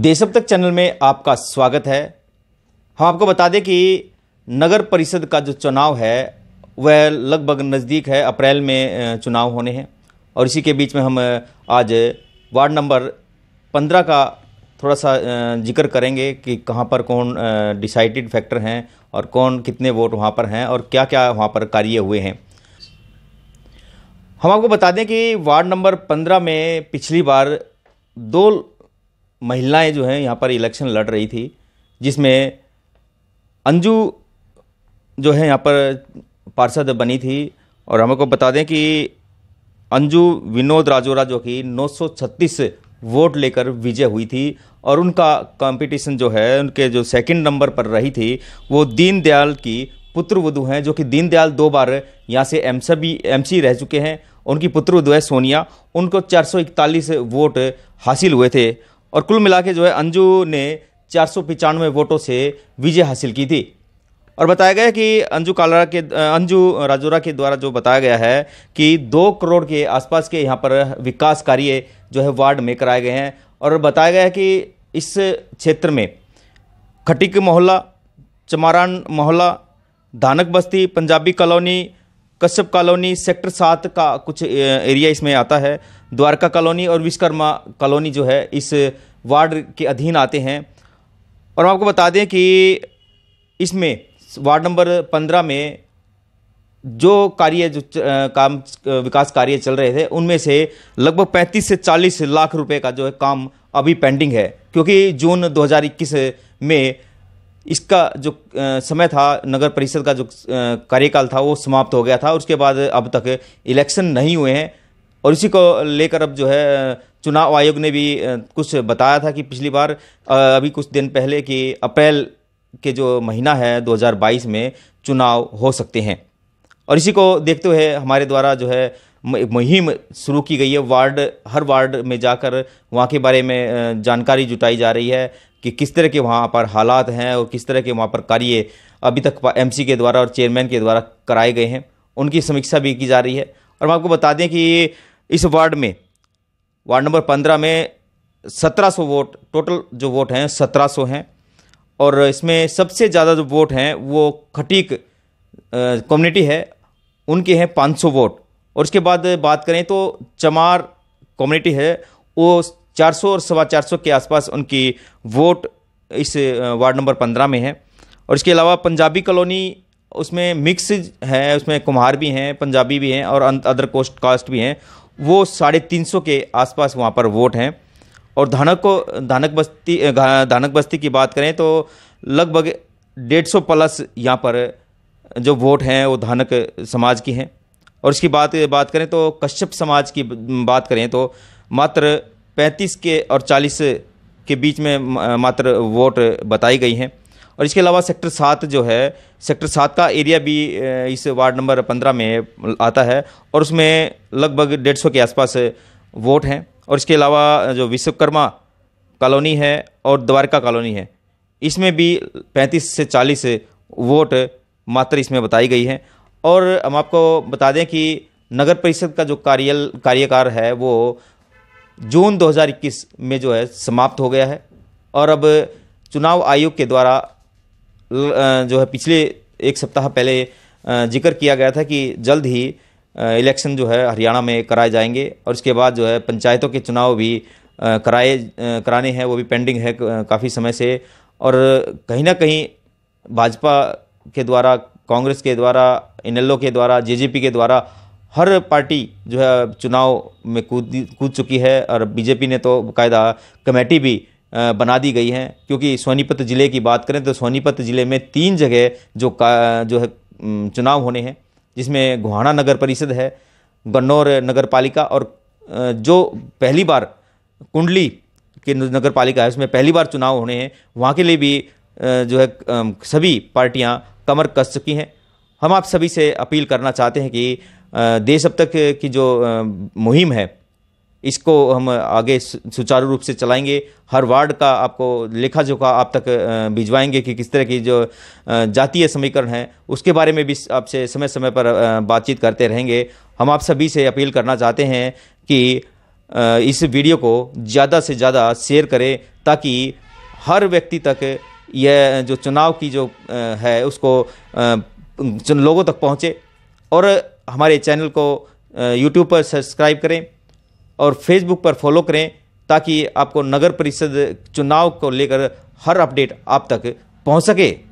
देशब तक चैनल में आपका स्वागत है हम आपको बता दें कि नगर परिषद का जो चुनाव है वह लगभग नज़दीक है अप्रैल में चुनाव होने हैं और इसी के बीच में हम आज वार्ड नंबर पंद्रह का थोड़ा सा जिक्र करेंगे कि कहाँ पर कौन डिसाइडेड फैक्टर हैं और कौन कितने वोट वहाँ पर हैं और क्या क्या वहाँ पर कार्य हुए हैं हम आपको बता दें कि वार्ड नंबर पंद्रह में पिछली बार दो महिलाएं जो हैं यहाँ पर इलेक्शन लड़ रही थी जिसमें अंजू जो है यहाँ पर पार्षद बनी थी और हमको को बता दें कि अंजू विनोद राजोरा जो कि 936 वोट लेकर विजय हुई थी और उनका कंपटीशन जो है उनके जो सेकंड नंबर पर रही थी वो दीनदयाल की पुत्र वधु हैं जो कि दीनदयाल दो बार यहाँ से एम एम सी रह चुके हैं उनकी पुत्र वधु है सोनिया उनको 441 वोट हासिल हुए थे और कुल मिला जो है अंजू ने चार सौ पचानवे वोटों से विजय हासिल की थी और बताया गया कि अंजू कालरा के अंजू राजोरा के द्वारा जो बताया गया है कि दो करोड़ के आसपास के यहाँ पर विकास कार्य जो है वार्ड में कराए गए हैं और बताया गया है कि इस क्षेत्र में खटिक मोहल्ला चमारान मोहल्ला धानक बस्ती Punjabi colony Kashyap colony sector सात का कुछ एरिया इसमें आता है द्वारका कॉलोनी और विश्वकर्मा कॉलोनी जो है इस वार्ड के अधीन आते हैं और आपको बता दें कि इसमें वार्ड नंबर पंद्रह में जो कार्य जो काम विकास कार्य चल रहे थे उनमें से लगभग 35 से 40 लाख रुपए का जो है काम अभी पेंडिंग है क्योंकि जून 2021 में इसका जो समय था नगर परिषद का जो कार्यकाल था वो समाप्त हो गया था उसके बाद अब तक इलेक्शन नहीं हुए हैं और इसी को लेकर अब जो है चुनाव आयोग ने भी कुछ बताया था कि पिछली बार अभी कुछ दिन पहले कि अप्रैल के जो महीना है 2022 में चुनाव हो सकते हैं और इसी को देखते हुए हमारे द्वारा जो है मुहिम शुरू की गई है वार्ड हर वार्ड में जाकर वहाँ के बारे में जानकारी जुटाई जा रही है कि किस तरह के वहाँ पर हालात हैं और किस तरह के वहाँ पर कार्य अभी तक एम के द्वारा और चेयरमैन के द्वारा कराए गए हैं उनकी समीक्षा भी की जा रही है और हम आपको बता दें कि इस वार्ड में वार्ड नंबर पंद्रह में सत्रह सौ वोट टोटल जो वोट हैं सत्रह सौ हैं और इसमें सबसे ज़्यादा जो वोट हैं वो खटीक कम्युनिटी है उनके हैं पाँच सौ वोट और उसके बाद बात करें तो चमार कम्युनिटी है वो 400 और सवा 400 के आसपास उनकी वोट इस वार्ड नंबर 15 में है और इसके अलावा पंजाबी कॉलोनी उसमें मिक्स है उसमें कुम्हार भी हैं पंजाबी भी हैं और अदर कोस्ट कास्ट भी हैं वो साढ़े तीन सौ के आसपास वहाँ पर वोट हैं और धानक को धानक बस्ती धानक बस्ती की बात करें तो लगभग डेढ़ सौ प्लस यहाँ पर जो वोट हैं वो धानक समाज की हैं और उसकी बात बात करें तो कश्यप समाज की बात करें तो मात्र पैंतीस के और चालीस के बीच में मात्र वोट बताई गई हैं और इसके अलावा सेक्टर सात जो है सेक्टर सात का एरिया भी इस वार्ड नंबर पंद्रह में आता है और उसमें लगभग डेढ़ सौ के आसपास वोट हैं और इसके अलावा जो विश्वकर्मा कॉलोनी है और द्वारका कॉलोनी है इसमें भी पैंतीस से चालीस वोट मात्र इसमें बताई गई है और हम आपको बता दें कि नगर परिषद का जो कार्यल कार्यकार है वो जून 2021 में जो है समाप्त हो गया है और अब चुनाव आयोग के द्वारा जो है पिछले एक सप्ताह पहले जिक्र किया गया था कि जल्द ही इलेक्शन जो है हरियाणा में कराए जाएंगे और इसके बाद जो है पंचायतों के चुनाव भी कराए कराने हैं वो भी पेंडिंग है काफ़ी समय से और कहीं ना कहीं भाजपा के द्वारा कांग्रेस के द्वारा इनएलओ के द्वारा जे के द्वारा हर पार्टी जो है चुनाव में कूद कूद चुकी है और बीजेपी ने तो बायदा कमेटी भी बना दी गई है क्योंकि सोनीपत ज़िले की बात करें तो सोनीपत ज़िले में तीन जगह जो का जो है चुनाव होने हैं जिसमें गोहाना नगर परिषद है गन्नौर नगर पालिका और जो पहली बार कुंडली के नगर पालिका है उसमें पहली बार चुनाव होने हैं वहाँ के लिए भी जो है सभी पार्टियाँ कमर कस चुकी हैं हम आप सभी से अपील करना चाहते हैं कि देश अब तक की जो मुहिम है इसको हम आगे सुचारू रूप से चलाएंगे हर वार्ड का आपको लेखा जोखा आप तक भिजवाएंगे कि किस तरह की जो जातीय समीकरण है उसके बारे में भी आपसे समय समय पर बातचीत करते रहेंगे हम आप सभी से अपील करना चाहते हैं कि इस वीडियो को ज़्यादा से ज़्यादा शेयर करें ताकि हर व्यक्ति तक यह जो चुनाव की जो है उसको लोगों तक पहुँचे और हमारे चैनल को यूट्यूब पर सब्सक्राइब करें और फेसबुक पर फॉलो करें ताकि आपको नगर परिषद चुनाव को लेकर हर अपडेट आप तक पहुँच सके